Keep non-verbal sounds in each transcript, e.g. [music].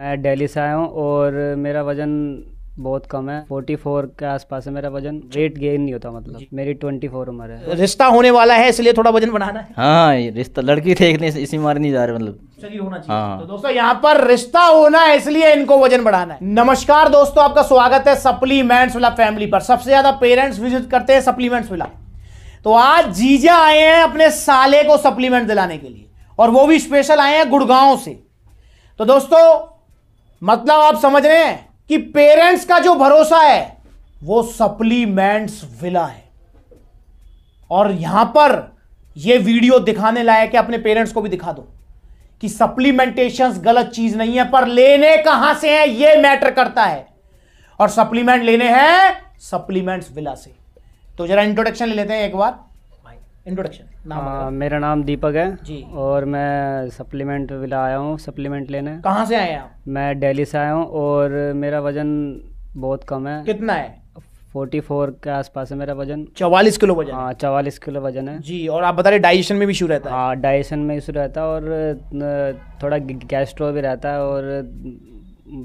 मैं दिल्ली से आया हूँ और मेरा वज़न बहुत कम है 44 के आसपास है मेरा वजन वेट गेन नहीं होता मतलब मेरी 24 उम्र है रिश्ता होने वाला है इसलिए थोड़ा वजन बढ़ाना है हाँ रिश्ता लड़की देखने इसी मार नहीं जा रहे मतलब होना चाहिए हाँ। तो दोस्तों यहाँ पर रिश्ता होना है इसलिए इनको वजन बढ़ाना है नमस्कार दोस्तों आपका स्वागत है सप्लीमेंट्स वाला फैमिली पर सबसे ज्यादा पेरेंट्स विजिट करते हैं सप्लीमेंट्स वाला तो आज जीजा आए हैं अपने साले को सप्लीमेंट दिलाने के लिए और वो भी स्पेशल आए हैं गुड़गांव से तो दोस्तों मतलब आप समझ रहे हैं कि पेरेंट्स का जो भरोसा है वो सप्लीमेंट्स विला है और यहां पर यह वीडियो दिखाने लायक है अपने पेरेंट्स को भी दिखा दो कि सप्लीमेंटेशन गलत चीज नहीं है पर लेने कहां से है यह मैटर करता है और सप्लीमेंट लेने हैं सप्लीमेंट्स विला से तो जरा इंट्रोडक्शन ले लेते हैं एक बार इंट्रोडक्शन नाम हाँ, मेरा नाम दीपक है जी और मैं सप्लीमेंट विला आया हूँ सप्लीमेंट लेने कहाँ से आए आप मैं दिल्ली से आया हूँ और मेरा वजन बहुत कम है कितना है फोर्टी फोर के आसपास है मेरा वजन चौवालीस किलो वजन हाँ चौवालीस किलो वजन है जी और आप बता रहे डाइजेशन में भी इशू रहता है हाँ डाइजेशन में इशू रहता है और थोड़ा गैस्ट्रो भी रहता है और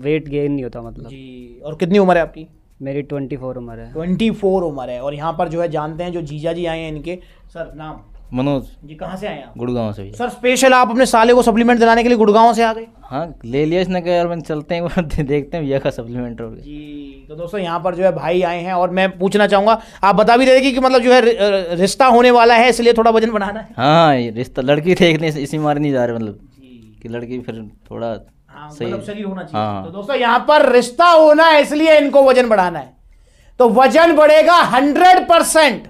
वेट गेन नहीं होता मतलब जी और कितनी उम्र है आपकी मेरी ट्वेंटी फोर उम्र है ट्वेंटी फोर उम्र है और यहाँ पर जो है जानते हैं जो जीजा जी आए हैं इनके सर नाम मनोज जी कहाँ से आए हैं गुड़गांव से सर स्पेशल आप अपने साले को सप्लीमेंट दिलाने के लिए गुड़गांव से आ गए हाँ ले लिया इसने कहा यार मैं चलते हैं देखते हैं भैया का सप्लीमेंट हो जी तो दोस्तों यहाँ पर जो है भाई आए हैं और मैं पूछना चाहूंगा आप बता भी देगी कि, कि मतलब जो है रिश्ता होने वाला है इसलिए थोड़ा वजन बढ़ाना है हाँ रिश्ता लड़की देखने इसी मार नहीं जा रहे मतलब कि लड़की फिर थोड़ा हाँ, मतलब शरीर होना चाहिए हाँ। तो दोस्तों यहाँ पर रिश्ता होना है इसलिए इनको वजन बढ़ाना है तो वजन बढ़ेगा हंड्रेड परसेंट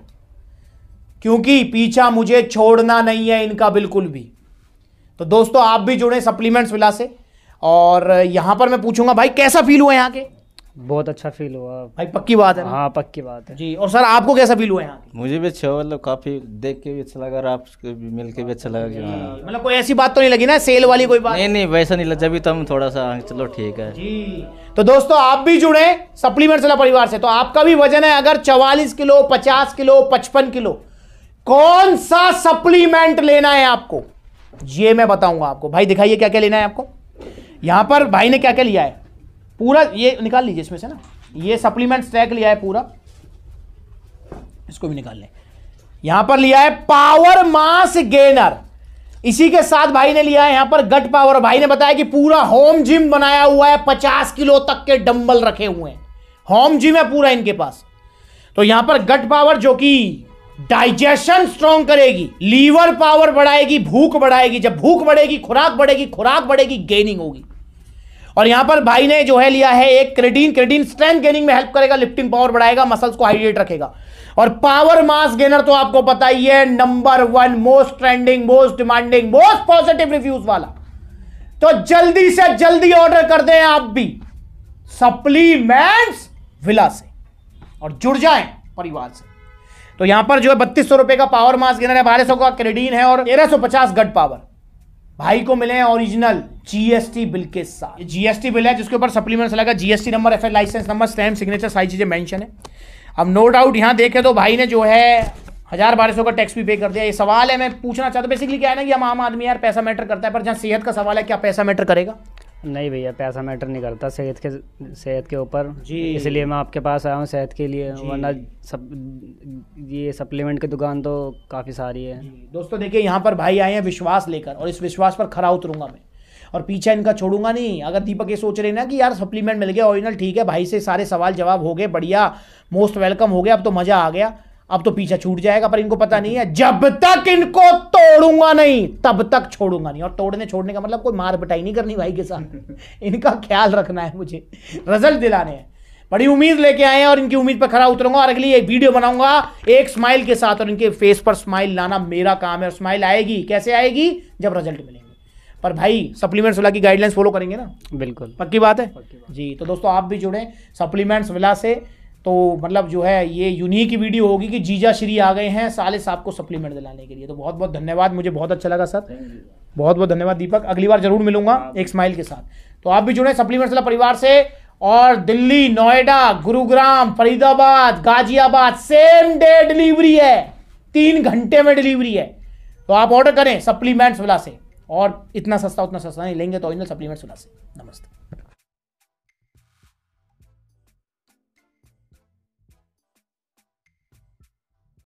क्योंकि पीछा मुझे छोड़ना नहीं है इनका बिल्कुल भी तो दोस्तों आप भी जुड़े सप्लीमेंट्स विला से और यहां पर मैं पूछूंगा भाई कैसा फील हुआ यहाँ के बहुत अच्छा फील हुआ भाई पक्की बात है हाँ पक्की बात है जी और सर आपको कैसा फील हुआ यहाँ मुझे भी अच्छा मतलब काफी देख के भी अच्छा लगा और भी मिल के भी अच्छा लगा कि हाँ। मतलब कोई ऐसी बात तो नहीं लगी ना सेल वाली कोई बात नहीं नहीं वैसा नहीं लगा जब तो हम थोड़ा सा हाँ, चलो ठीक है जी तो दोस्तों आप भी जुड़े सप्लीमेंट वाला परिवार से तो आपका भी वजन है अगर चवालीस किलो पचास किलो पचपन किलो कौन सा सप्लीमेंट लेना है आपको ये मैं बताऊंगा आपको भाई दिखाइए क्या क्या लेना है आपको यहां पर भाई ने क्या क्या लिया है पूरा ये निकाल लीजिए इसमें से ना ये सप्लीमेंट स्टैक लिया है पूरा इसको भी निकाल लें यहां पर लिया है पावर मास गेनर इसी के साथ भाई ने लिया है यहां पर गट पावर भाई ने बताया कि पूरा होम जिम बनाया हुआ है पचास किलो तक के डंबल रखे हुए हैं होम जिम है पूरा इनके पास तो यहां पर गट पावर जो कि डाइजेशन स्ट्रॉन्ग करेगी लीवर पावर बढ़ाएगी भूख बढ़ाएगी जब भूख बढ़ेगी खुराक बढ़ेगी खुराक बढ़ेगी गेनिंग होगी और यहां पर भाई ने जो है लिया है एक क्रेडिन क्रेडिन स्ट्रेंथ गेनिंग में हेल्प करेगा लिफ्टिंग पावर बढ़ाएगा मसल्स को हाइड्रेट रखेगा और पावर मास गेनर तो आपको पता ही है number one most trending most demanding most positive reviews वाला तो जल्दी से जल्दी ऑर्डर कर दें आप भी सप्लीमेंट्स विला से और जुड़ जाए परिवार से तो यहां पर जो है बत्तीस सौ रुपए का पावर मास गेनर है बारह सौ का क्रेडीन है और तेरह सौ पचास गट पावर भाई को मिले हैं ओरिजिनल जीएसटी बिल के साथ जीएसटी बिल है जिसके ऊपर सप्लीमेंट लगा GST number F license number stamp signature सारी चीजें मेंशन है अब नो डाउट यहां देखे तो भाई ने जो है हजार बारह सौ का टैक्स भी पे कर दिया ये सवाल है मैं पूछना चाहता हूँ बेसिकली क्या है ना कि हम आम आदमी यार पैसा मैटर करता है पर जहाँ सेहत का सवाल है क्या पैसा मैटर करेगा नहीं भैया पैसा मैटर नहीं करता सेहत के सेहत के ऊपर इसलिए मैं आपके पास आया हूँ सेहत के लिए वरना सब ये सप्लीमेंट की दुकान तो काफ़ी सारी है दोस्तों देखिए यहाँ पर भाई आए हैं विश्वास लेकर और इस विश्वास पर खरा उतरूंगा मैं और पीछे इनका छोड़ूंगा नहीं अगर दीपक ये सोच रहे ना कि यार सप्लीमेंट मिल गया ओरिजिनल ठीक है भाई से सारे सवाल जवाब हो गए बढ़िया मोस्ट वेलकम हो गया अब तो मज़ा आ गया अब तो पीछा छूट जाएगा पर इनको पता नहीं है जब तक इनको तोड़ूंगा नहीं तब तक छोड़ूंगा नहीं और तोड़ने छोड़ने का मतलब कोई मार पिटाई नहीं करनी भाई के साथ [laughs] इनका ख्याल रखना है मुझे रिजल्ट दिलाने हैं बड़ी उम्मीद लेके आए हैं और इनकी उम्मीद पर खरा उतरूंगा और अगली एक वीडियो बनाऊंगा एक स्माइल के साथ और इनके फेस पर स्माइल लाना मेरा काम है और स्माइल आएगी कैसे आएगी जब रिजल्ट मिलेंगे पर भाई सप्लीमेंट्स वाला की गाइडलाइंस फॉलो करेंगे ना बिल्कुल पक्की बात है पक्की बात। जी तो दोस्तों आप भी जुड़े सप्लीमेंट्स वाला से तो मतलब जो है ये यूनिक वीडियो होगी कि जीजा श्री आ गए हैं साले साहब को सप्लीमेंट दिलाने के लिए तो बहुत बहुत धन्यवाद मुझे बहुत अच्छा लगा सर बहुत बहुत धन्यवाद दीपक अगली बार जरूर मिलूंगा हाँ। एक स्माइल के साथ तो आप भी जुड़े सप्लीमेंट वाला परिवार से और Delhi Noida Gurugram Faridabad Ghaziabad same day delivery है तीन घंटे में डिलीवरी है तो आप ऑर्डर करें सप्लीमेंट्स वाला से और इतना सस्ता उतना सस्ता नहीं लेंगे तो ओरिजिनल सप्लीमेंट्स वाला से नमस्ते